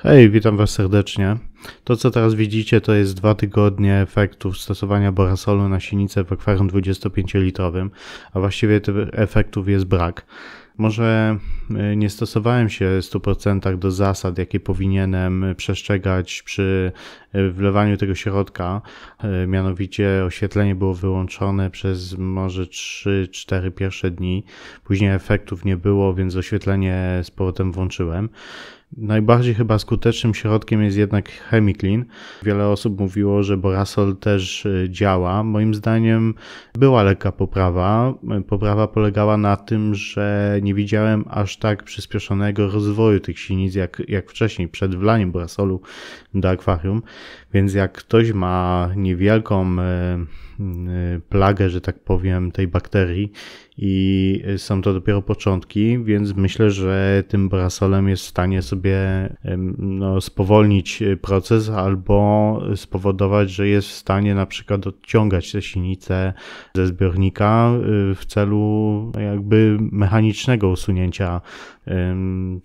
Hej, witam Was serdecznie. To, co teraz widzicie, to jest dwa tygodnie efektów stosowania borasolu na sienicę w akwarium 25-litrowym, a właściwie tych efektów jest brak. Może y, nie stosowałem się w 100% do zasad, jakie powinienem przestrzegać przy y, wlewaniu tego środka. Y, mianowicie oświetlenie było wyłączone przez może 3-4 pierwsze dni. Później efektów nie było, więc oświetlenie z powrotem włączyłem. Najbardziej chyba skutecznym środkiem jest jednak Chemiklin. Wiele osób mówiło, że Borasol też e, działa. Moim zdaniem była lekka poprawa. E, poprawa polegała na tym, że nie widziałem aż tak przyspieszonego rozwoju tych sinic jak, jak wcześniej, przed wlaniem Borasolu do akwarium. Więc jak ktoś ma niewielką e, e, plagę, że tak powiem, tej bakterii i są to dopiero początki, więc myślę, że tym brasolem jest w stanie sobie no, spowolnić proces albo spowodować, że jest w stanie na przykład odciągać te sinice ze zbiornika e, w celu no, jakby mechanicznego usunięcia.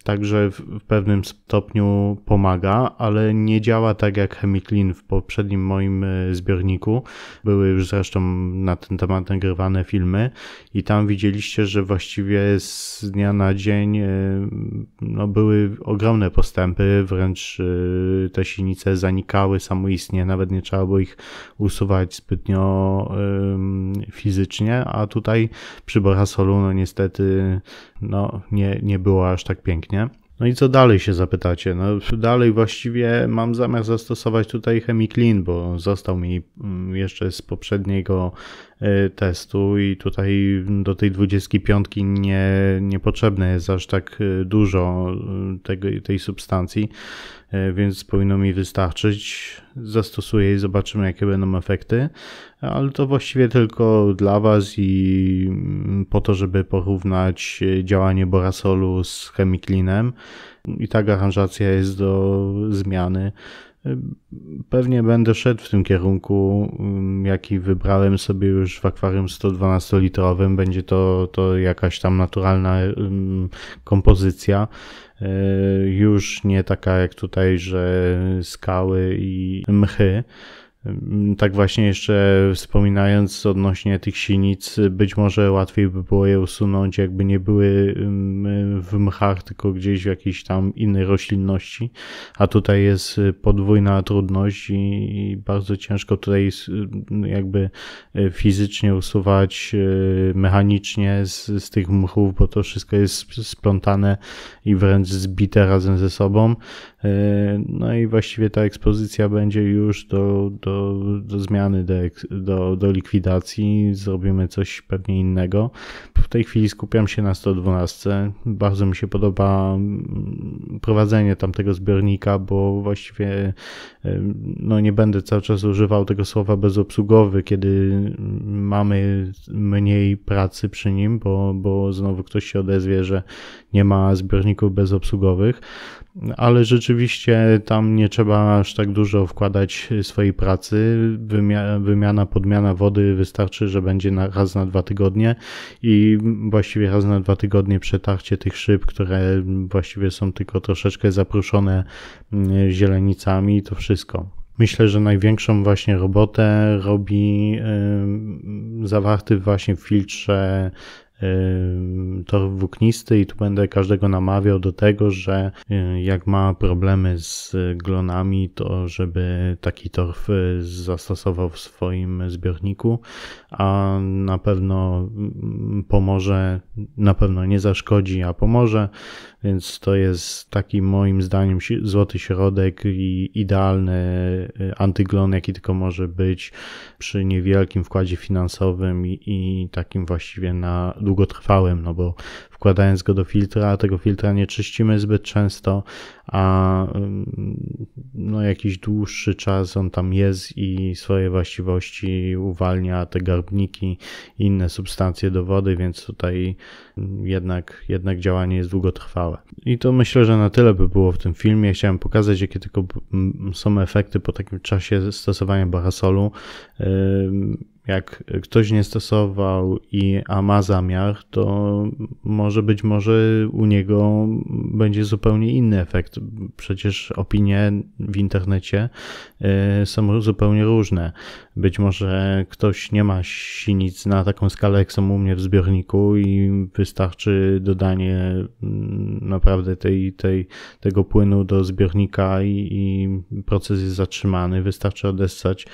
Także w pewnym stopniu pomaga, ale nie działa tak jak chemikl w poprzednim moim e, zbiorniku. Były już zresztą na ten temat nagrywane filmy i tam widzieliście, że właściwie z dnia na dzień e, no, były ogromne postępy, wręcz e, te silnice zanikały samoistnie, nawet nie trzeba było ich usuwać zbytnio fizycznie, a tutaj przy Borasolu no niestety no, nie, nie było aż tak pięknie. No i co dalej się zapytacie? No dalej właściwie mam zamiar zastosować tutaj ChemiClean, bo został mi mm, jeszcze z poprzedniego Y, testu i tutaj do tej 25 nie, niepotrzebne jest aż tak y, dużo y, tego, tej substancji, więc powinno mi wystarczyć. Zastosuję i zobaczymy, jakie będą efekty, ale to właściwie tylko dla Was i mm, po to, żeby porównać działanie borasolu z chemiklinem. I tak aranżacja jest do zmiany Pewnie będę szedł w tym kierunku, mm, jaki wybrałem sobie już w akwarium 112-litrowym. Będzie to, to jakaś tam naturalna mm, kompozycja. E, już nie taka jak tutaj, że skały i mchy. Tak właśnie jeszcze wspominając odnośnie tych sinic, być może łatwiej by było je usunąć, jakby nie były w mchach, tylko gdzieś w jakiejś tam innej roślinności, a tutaj jest y, podwójna trudność i, bardzo ciężko tutaj jakby y, fizycznie usuwać y, mechanicznie z, z tych mchów, bo to wszystko jest splątane i wręcz zbite razem ze sobą. No i właściwie ta ekspozycja będzie już do, do do, do zmiany, do, do, do, likwidacji, zrobimy coś pewnie innego. W tej chwili skupiam się na 112. Bardzo mi się podoba mm, prowadzenie tamtego zbiornika, bo właściwie no, nie będę cały czas używał tego słowa bezobsługowy, kiedy mm, mamy mniej pracy przy nim, bo, bo znowu ktoś się odezwie, że nie ma zbiorników bezobsługowych ale rzeczywiście tam nie trzeba aż tak dużo wkładać swojej pracy. Wymiana, podmiana wody wystarczy, że będzie na, raz na dwa tygodnie i właściwie raz na dwa tygodnie przetarcie tych szyb, które właściwie są tylko troszeczkę zapruszone mm, zielenicami to wszystko. Myślę, że największą właśnie robotę robi zawarty właśnie w filtrze tor włóknisty i tu będę każdego namawiał do tego, że y, jak ma problemy z glonami, to żeby taki torf y, zastosował w swoim zbiorniku, a na pewno mm, mm, pomoże, na pewno nie zaszkodzi, a pomoże. Więc to jest taki moim zdaniem złoty środek i idealny y, antyglon, jaki tylko może być przy niewielkim wkładzie finansowym i, i takim właściwie na długotrwałym, no bo wkładając go do filtra, a tego filtra nie czyścimy zbyt często, a mm, no, jakiś dłuższy czas on tam jest i swoje właściwości uwalnia te garbniki i inne substancje do wody, więc tutaj mm, jednak, jednak działanie jest długotrwałe. I to myślę, że na tyle by było w tym filmie. Chciałem pokazać, jakie tylko mm, są efekty po takim czasie stosowania barasolu jak ktoś nie stosował i a ma zamiar, to może być może u niego będzie zupełnie inny efekt. Przecież opinie w internecie y, są zupełnie różne. Być może ktoś nie ma sinic na taką skalę, jak są u mnie w zbiorniku i wystarczy dodanie mm, naprawdę tej, tej, tego płynu do zbiornika i, i proces jest zatrzymany. Wystarczy odessać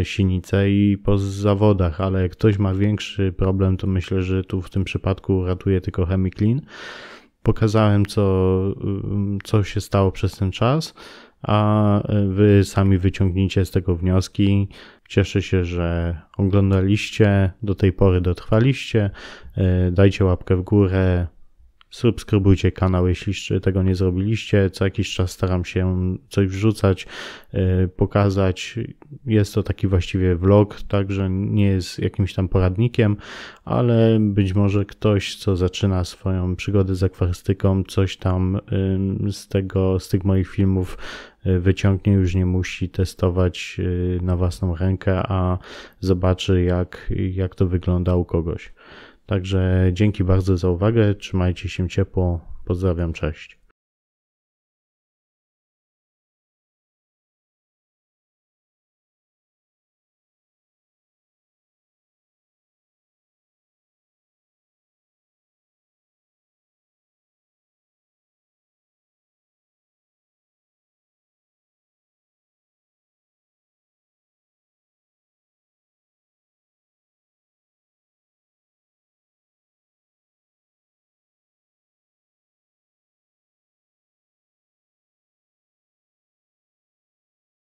y, sinicę i po po zawodach, ale jak ktoś ma większy problem, to myślę, że tu w tym przypadku ratuje tylko Hemiklin. Pokazałem, co, co się stało przez ten czas, a wy sami wyciągnijcie z tego wnioski. Cieszę się, że oglądaliście, do tej pory dotrwaliście. E, dajcie łapkę w górę, Subskrybujcie kanał, jeśli jeszcze tego nie zrobiliście. Co jakiś czas staram się coś wrzucać, e, pokazać. Jest to taki właściwie vlog, także nie jest jakimś tam poradnikiem, ale być może ktoś, co zaczyna swoją przygodę z akwarystyką, coś tam z tego, z tych moich filmów e, wyciągnie, już nie musi testować e, na własną rękę, a zobaczy jak, jak to wygląda u kogoś. Także dzięki bardzo za uwagę, trzymajcie się ciepło, pozdrawiam, cześć.